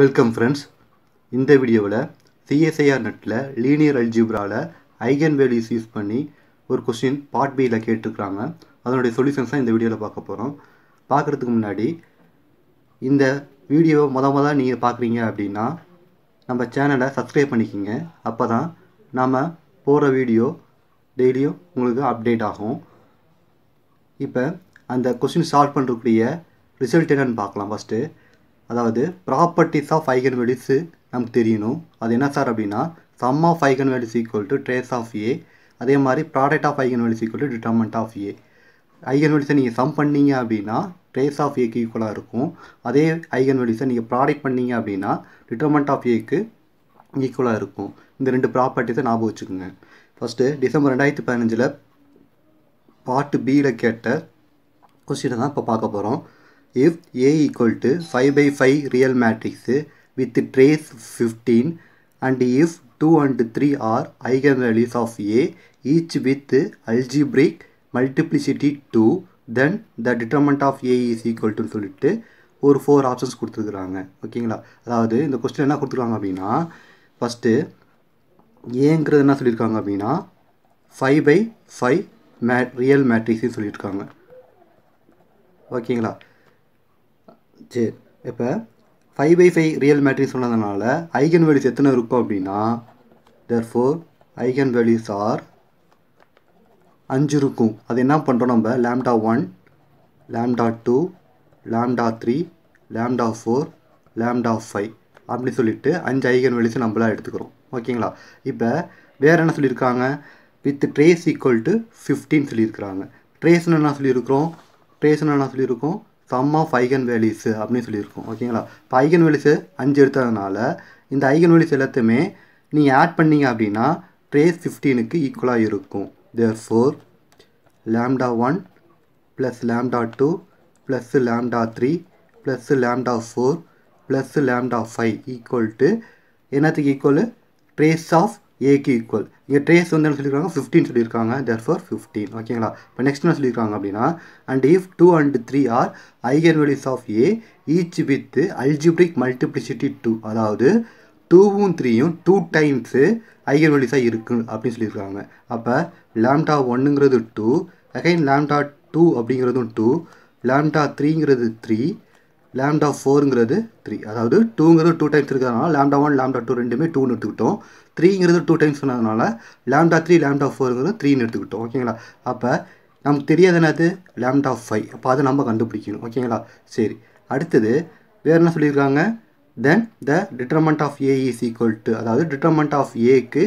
welcome friends இந்த வீடியோவில் CSIR நெட்டில் லீனியர் அல்ஜிப்ராவில் ஐகன் வேல்யூஸ் யூஸ் பண்ணி ஒரு கொஸ்டின் பார்ட் பியில் கேட்டிருக்கிறாங்க அதனுடைய சொல்யூஷன்ஸ் தான் இந்த வீடியோவில் பார்க்க போகிறோம் பார்க்குறதுக்கு முன்னாடி இந்த வீடியோவை மொதல் மொதல் நீங்கள் பார்க்குறீங்க அப்படின்னா நம்ம சேனலை சப்ஸ்கிரைப் பண்ணிக்கிங்க அப்போ தான் நாம் போகிற வீடியோ டெய்லியும் உங்களுக்கு அப்டேட் ஆகும் இப்போ அந்த கொஸ்டின் சால்வ் பண்ணுறக்கூடிய ரிசல்ட் என்னென்னு பார்க்கலாம் ஃபஸ்ட்டு அதாவது ப்ராப்பர்ட்டிஸ் ஆஃப் ஐகன் வேல்யூஸு நமக்கு தெரியணும் அது என்ன சார் அப்படின்னா sum of eigen values equal to trace of A அதே மாதிரி product of eigen values equal to determinant of A eigen வேல்யூஸை நீங்கள் சம் பண்ணீங்க அப்படின்னா ட்ரேஸ் ஆஃப் ஏக்கு ஈக்குவலாக இருக்கும் அதே ஐகன் வேல்யூஸை நீங்கள் ப்ராடக்ட் பண்ணீங்க அப்படின்னா டிட்டர்மெண்ட் ஆஃப் ஏக்கு ஈக்குவலாக இருக்கும் இந்த ரெண்டு ப்ராப்பர்ட்டிஸை ஞாபகம் வச்சுக்கோங்க ஃபஸ்ட்டு டிசம்பர் ரெண்டாயிரத்தி பதினஞ்சில் பார்ட் பியில் கேட்ட கொஸ்டினை தான் இப்போ பார்க்க போகிறோம் if A equal to 5 by 5 real matrix with trace 15 and if 2 and 3 are eigenvalues of A each with algebraic multiplicity 2 then the determinant of A is equal to சொல்லிட்டு ஒரு ஃபோர் ஆப்ஷன்ஸ் கொடுத்துருக்குறாங்க ஓகேங்களா அதாவது இந்த கொஸ்டின் என்ன கொடுத்துருக்காங்க அப்படின்னா first ஏங்கிறது என்ன சொல்லியிருக்காங்க அப்படின்னா five by five may real மேட்ரிக்ஸ்னு சொல்லியிருக்காங்க ஓகேங்களா சரி இப்போ five by five real matrix சொன்னதுனால ஐகன் வேல்யூஸ் எத்தனை இருக்கும் அப்படின்னா there four eigen values are அஞ்சு இருக்கும் அது என்ன பண்ணுறோம் நம்ம lambda one lambda two lambda three lambda four lambda five அப்படின்னு சொல்லிட்டு அஞ்சு ஐகன் வேல்யூஸை நம்மளாக எடுத்துக்கிறோம் ஓகேங்களா இப்போ வேறு என்ன சொல்லியிருக்காங்க வித் ட்ரேஸ் ஈக்குவல் டு ஃபிஃப்டின்னு சொல்லியிருக்கிறாங்க ட்ரேஸ்னு என்ன சொல்லியிருக்கிறோம் ட்ரேஸ்னு என்ன சொல்லியிருக்கோம் சம் ஆஃப் ஐகன் வேல்யூஸு அப்படின்னு சொல்லியிருக்கோம் ஓகேங்களா இப்போ ஐகன் வேல்யூஸு அஞ்சு எடுத்ததுனால இந்த ஐகன் வேல்யூஸ் எல்லாத்தையுமே நீங்கள் ஆட் பண்ணீங்க அப்படின்னா ட்ரேஸ் ஃபிஃப்டீனுக்கு ஈக்குவலாக இருக்கும் there four lambda one plus lambda two plus lambda three plus lambda four plus lambda five equal to என்னத்துக்கு ஈக்குவல் ட்ரேஸ் ஆஃப் ஏக்கு ஈக்குவல் இங்கே ட்ரேஸ் வந்து என்ன சொல்லியிருக்காங்க ஃபிஃப்டீன் சொல்லியிருக்காங்க தேர் ஃபார் ஃபிஃப்டீன் ஓகேங்களா இப்போ நெக்ஸ்ட் என்ன சொல்லியிருக்காங்க அப்படின்னா and if two and three are eigen values of A each with algebraic multiplicity two அதாவது டூவும் த்ரீயும் டூ டைம்ஸு ஐகன் வேல்யூஸாக இருக்கு அப்படின்னு சொல்லியிருக்காங்க அப்போ லேம்டா ஒன்னுங்கிறது டூ அகைன் லேம்டா டூ அப்படிங்கிறதும் டூ லேம்டா த்ரீங்கிறது த்ரீ லேம்டா ஃபோருங்கிறது த்ரீ அதாவது டூங்கிறது டூ டைம்ஸ் இருக்கிறதுனால லேம்டா ஒன் லேம்டா டூ ரெண்டுமே டூன்னு எடுத்துக்கிட்டோம் த்ரீங்கிறது டூ டைம்ஸ் சொன்னதுனால லேம்டா த்ரீ லேம்டா ஃபோருங்கிறது த்ரீன்னு எடுத்துக்கிட்டோம் ஓகேங்களா அப்போ நமக்கு தெரியாது என்னது லேம்டா ஃபைவ் அப்போ அதை நம்ம கண்டுபிடிக்கணும் ஓகேங்களா சரி அடுத்தது வேறு என்ன சொல்லியிருக்காங்க then the determinant of A is equal to அதாவது டிட்டர்மெண்ட் ஆஃப் ஏக்கு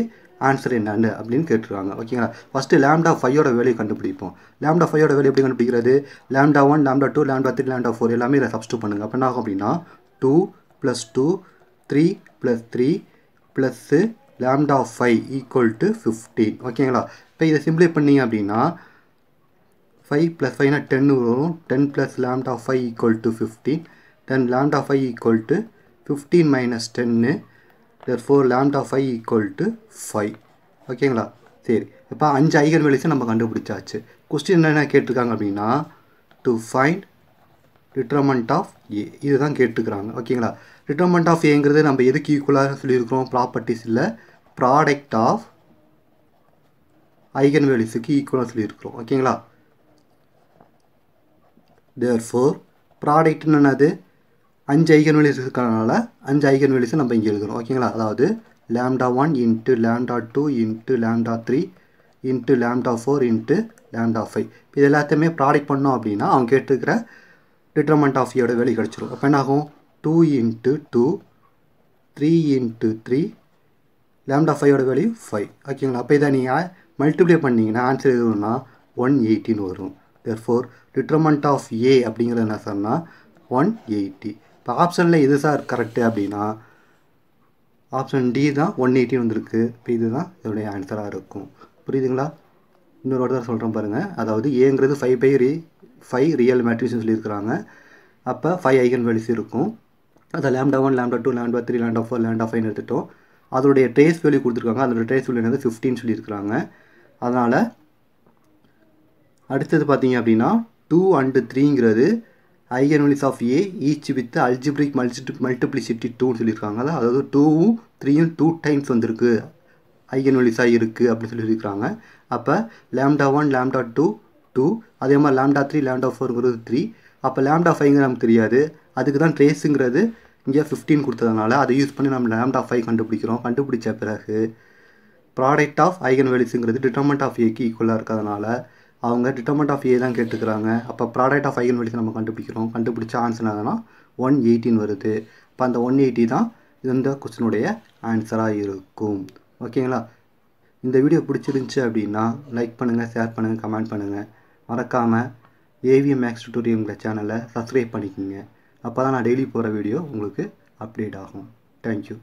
ஆன்சர் என்னென்னு அப்படின்னு கேட்டுருவாங்க ஓகேங்களா ஃபஸ்ட்டு லேம்டா ஃபைவோட வேலையை கண்டுபிடிப்போம் லேம்டா ஃபைவோட வேலை எப்படி கண்டுபிடிக்கிறது lambda one lambda two lambda three lambda four எல்லாமே இதை சப்ஸ்டியூட் பண்ணுங்கள் அப்போ என்ன ஆகும் அப்படின்னா two plus two three plus three plus lambda five equal to fifteen ஓகேங்களா இப்போ இதை சிம்பிளை பண்ணிங்க அப்படின்னா ஃபைவ் ப்ளஸ் ஃபைவ்னா டென் வரும் ten plus lambda five equal to fifteen ten lambda five equal to fifteen minus டென்னு four lambda five equal to five ஓகேங்களா சரி இப்போ அஞ்சு ஐகன் வேல்யூஸை நம்ம கண்டுபிடிச்சாச்சு கொஸ்டின் என்னென்ன கேட்டிருக்காங்க அப்படின்னா to find determinant of A இதுதான் கேட்டுக்கிறாங்க ஓகேங்களா டிட்டர்மெண்ட் ஆஃப் ஏங்கிறது நம்ம எதுக்கு ஈக்குவலாக சொல்லியிருக்கிறோம் ப்ராப்பர்ட்டிஸ் இல்லை ப்ராடக்ட் ஆஃப் ஐகன் வேல்யூஸுக்கு ஈக்குவலாக சொல்லியிருக்கிறோம் ஓகேங்களா தேர் ஃபோர் ப்ராடக்ட்னு என்னது அஞ்சு ஐகன் வேலிஸ் இருக்கிறனால அஞ்சு ஐகன் வேல்யூஸை நம்ம இங்கே எழுதுகிறோம் ஓகேங்களா அதாவது lambda one into lambda two into lambda three into lambda four into lambda five இது எல்லாத்தையுமே ப்ராடக்ட் பண்ணோம் அப்படின்னா அவங்க கேட்டுருக்கிற டிட்டர்மெண்ட் ஆஃப் இயோட e வேல்யூ கிடச்சிரும் அப்போ என்னாகும் two into two three into three lambda ஃபைவோட வேல்யூ ஃபைவ் ஓகேங்களா அப்போ இதை நீங்கள் மல்டிப்ளை பண்ணிங்கன்னா ஆன்சர் எதுவும்னா ஒன் எயிட்டின்னு வரும் therefore determinant of A அப்படிங்கிறது என்ன சொன்னால் ஒன் எயிட்டி இப்போ ஆப்ஷனில் எது சார் கரெக்டு அப்படின்னா ஆப்ஷன் டி தான் ஒன் எயிட்டி வந்திருக்கு இப்போ இது தான் இதோடைய ஆன்சராக இருக்கும் புரியுதுங்களா இன்னொரு வாட்டி தான் சொல்கிறேன் பாருங்கள் அதாவது ஏங்கிறது ஃபைவ் பை ரீ ஃபைவ் ரியல் மேட்ரிக்ஸ்னு சொல்லியிருக்கிறாங்க அப்போ ஃபைவ் ஐகன் வேல்யூஸ் இருக்கும் அதை lambda one lambda two lambda three lambda four lambda five எடுத்துட்டோம் அதோடைய ட்ரேஸ் வேல்யூ கொடுத்துருக்காங்க அதோடய ட்ரேஸ் வேல்யூ வந்து ஃபிஃப்டின்னு சொல்லியிருக்கிறாங்க அதனால் அடுத்தது பார்த்தீங்க அப்படின்னா டூ அண்டு த்ரீங்கிறது eigenvalues of A each with algebraic multi multiplicity டூன்னு சொல்லியிருக்காங்க அதாவது டூவும் த்ரீயும் டூ டைம்ஸ் வந்திருக்கு ஐகன்வெலிஸாக இருக்குது அப்படின்னு சொல்லி அப்போ lambda one lambda two two அதே மாதிரி லேம்டா த்ரீ லேம்டா ஃபோருங்கிறது த்ரீ அப்போ லேம்டா ஃபைவ்ங்கிற நமக்கு தெரியாது அதுக்கு தான் ட்ரேஸுங்கிறது இங்கே ஃபிஃப்டீன் கொடுத்ததுனால அதை யூஸ் பண்ணி நம்ம லேம்டா ஃபைவ் கண்டுபிடிக்கிறோம் கண்டுபிடிச்ச பிறகு ப்ராடக்ட் ஆஃப் ஐகன் வேல்யூஸுங்கிறது டிட்டர்மெண்ட் ஆஃப் ஏக்கு ஈக்குவலாக இருக்கிறதுனால அவங்க டிட்டர்மெண்ட் ஆஃப் ஏ தான் கேட்டுக்கிறாங்க அப்போ ப்ராடக்ட் ஆஃப் ஐகன் வெளியே நம்ம கண்டுபிடிக்கிறோம் கண்டுபிடிச்ச ஆன்சர் என்னன்னா ஒன் எயிட்டின் வருது இப்போ அந்த ஒன் எயிட்டி தான் இந்த கொஸ்டினுடைய ஆன்சராக இருக்கும் ஓகேங்களா இந்த வீடியோ பிடிச்சிருந்துச்சி அப்படின்னா லைக் பண்ணுங்கள் ஷேர் பண்ணுங்கள் கமெண்ட் பண்ணுங்கள் மறக்காமல் ஏவி மேக்ஸ் டியூட்டோரியங்கிற சேனலை சப்ஸ்கிரைப் பண்ணிக்கோங்க அப்போ தான் நான் டெய்லி போகிற வீடியோ உங்களுக்கு அப்டேட் ஆகும் தேங்க்யூ